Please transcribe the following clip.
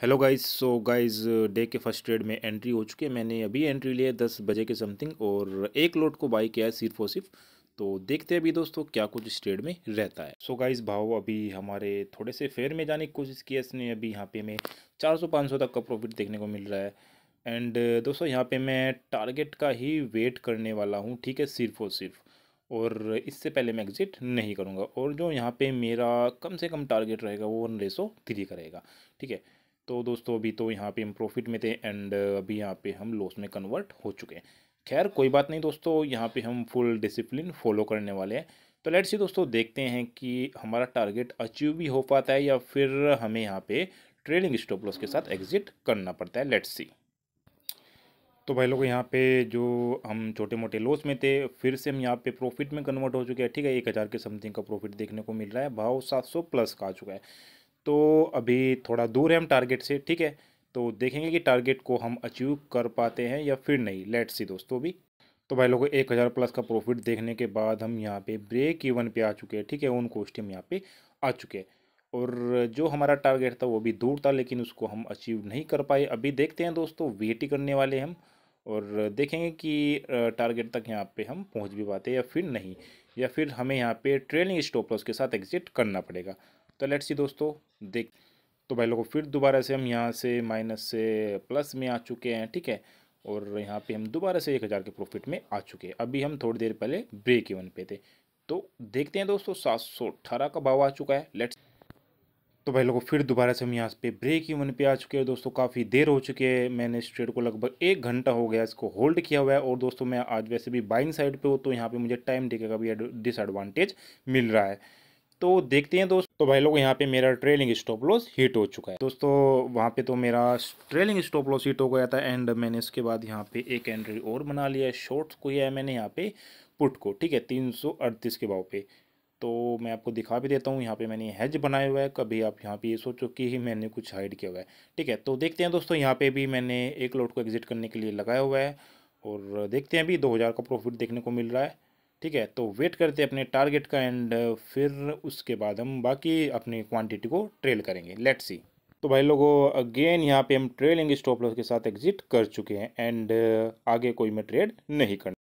hello guys so guys day के first trade में entry हो चुकी है मैंने अभी एंट्री लिया दस बजे के समथिंग और एक लोट को बाई किया है सिर्फ और सिर्फ तो देखते हैं अभी दोस्तों क्या कुछ इस ट्रेड में रहता है सो so गाइस भाव अभी हमारे थोड़े से फेयर में जाने की कोशिश की है इसने अभी यहाँ पे हमें पाँच सौ तक का प्रॉफिट देखने को मिल रहा है एंड uh, दोस्तों यहाँ पर मैं टारगेट का ही वेट करने वाला हूँ ठीक है सिर्फ और सिर्फ और इससे पहले मैं एग्ज़िट नहीं करूँगा और जो यहाँ पर मेरा कम से कम टारगेट रहेगा वो वन रेसो थ्री करेगा ठीक है तो दोस्तों अभी तो यहाँ पे हम प्रॉफिट में थे एंड अभी यहाँ पे हम लॉस में कन्वर्ट हो चुके हैं खैर कोई बात नहीं दोस्तों यहाँ पे हम फुल डिसिप्लिन फॉलो करने वाले हैं तो लेट्स सी दोस्तों देखते हैं कि हमारा टारगेट अचीव भी हो पाता है या फिर हमें यहाँ पे ट्रेडिंग स्टॉप लॉस के साथ एग्जिट करना पड़ता है लेट्स सी तो भाई लोग यहाँ पे जो हम छोटे मोटे लॉस में थे फिर से हम यहाँ पे प्रॉफिट में कन्वर्ट हो चुके हैं ठीक है एक हज़ार के समथिंग का प्रॉफिट देखने को मिल रहा है भाव सात सौ प्लस का आ चुका है तो अभी थोड़ा दूर है हम टारगेट से ठीक है तो देखेंगे कि टारगेट को हम अचीव कर पाते हैं या फिर नहीं लेट सी दोस्तों अभी तो भाई लोगों एक हज़ार प्लस का प्रॉफिट देखने के बाद हम यहाँ पे ब्रेक इवन पे आ चुके हैं ठीक है उन हम यहाँ पे आ चुके हैं और जो हमारा टारगेट था वो भी दूर था लेकिन उसको हम अचीव नहीं कर पाए अभी देखते हैं दोस्तों वेट ही करने वाले हम और देखेंगे कि टारगेट तक यहाँ पर हम पहुँच भी पाते या फिर नहीं या फिर हमें यहाँ पर ट्रेलिंग स्टॉप के साथ एग्जिट करना पड़ेगा तो लेट्स सी दोस्तों देख तो भाई लोगों फिर दोबारा से हम यहाँ से माइनस से प्लस में आ चुके हैं ठीक है और यहाँ पे हम दोबारा से एक हज़ार के प्रॉफिट में आ चुके हैं अभी हम थोड़ी देर पहले ब्रेक इवन पे थे तो देखते हैं दोस्तों सात सौ अठारह का भाव आ चुका है लेट्स तो भाई लोगों फिर दोबारा से हम यहाँ पे ब्रेक इवन पे आ चुके हैं दोस्तों काफ़ी देर हो चुकी है मैंने इस ट्रेड को लगभग एक घंटा हो गया इसको होल्ड किया हुआ है और दोस्तों मैं आज वैसे भी बाइंग साइड पर हूँ तो यहाँ पर मुझे टाइम देखेगा भी डिसएडवांटेज मिल रहा है तो देखते हैं दोस्त तो भाई लोग यहाँ पे मेरा ट्रेलिंग स्टॉप लॉस हिट हो चुका है दोस्तों वहाँ पे तो मेरा ट्रेलिंग स्टॉप लॉस हिट हो गया था एंड मैंने इसके बाद यहाँ पे एक एंट्री और बना लिया है शॉर्ट्स को यह है मैंने यहाँ पे पुट को ठीक है तीन के भाव पे तो मैं आपको दिखा भी देता हूँ यहाँ पे मैंने हैज बनाया हुआ है कभी आप यहाँ पे ये यह सोचो कि ही मैंने कुछ हाइड किया हुआ है ठीक है तो देखते हैं दोस्तों यहाँ पे भी मैंने एक लॉट को एग्जिट करने के लिए लगाया हुआ है और देखते हैं अभी हज़ार का प्रॉफिट देखने को मिल रहा है ठीक है तो वेट करते अपने टारगेट का एंड uh, फिर उसके बाद हम बाकी अपनी क्वांटिटी को ट्रेल करेंगे लेट सी तो भाई लोगों अगेन यहाँ पे हम ट्रेलिंग स्टॉप लॉस के साथ एग्जिट कर चुके हैं एंड uh, आगे कोई मैं ट्रेड नहीं करना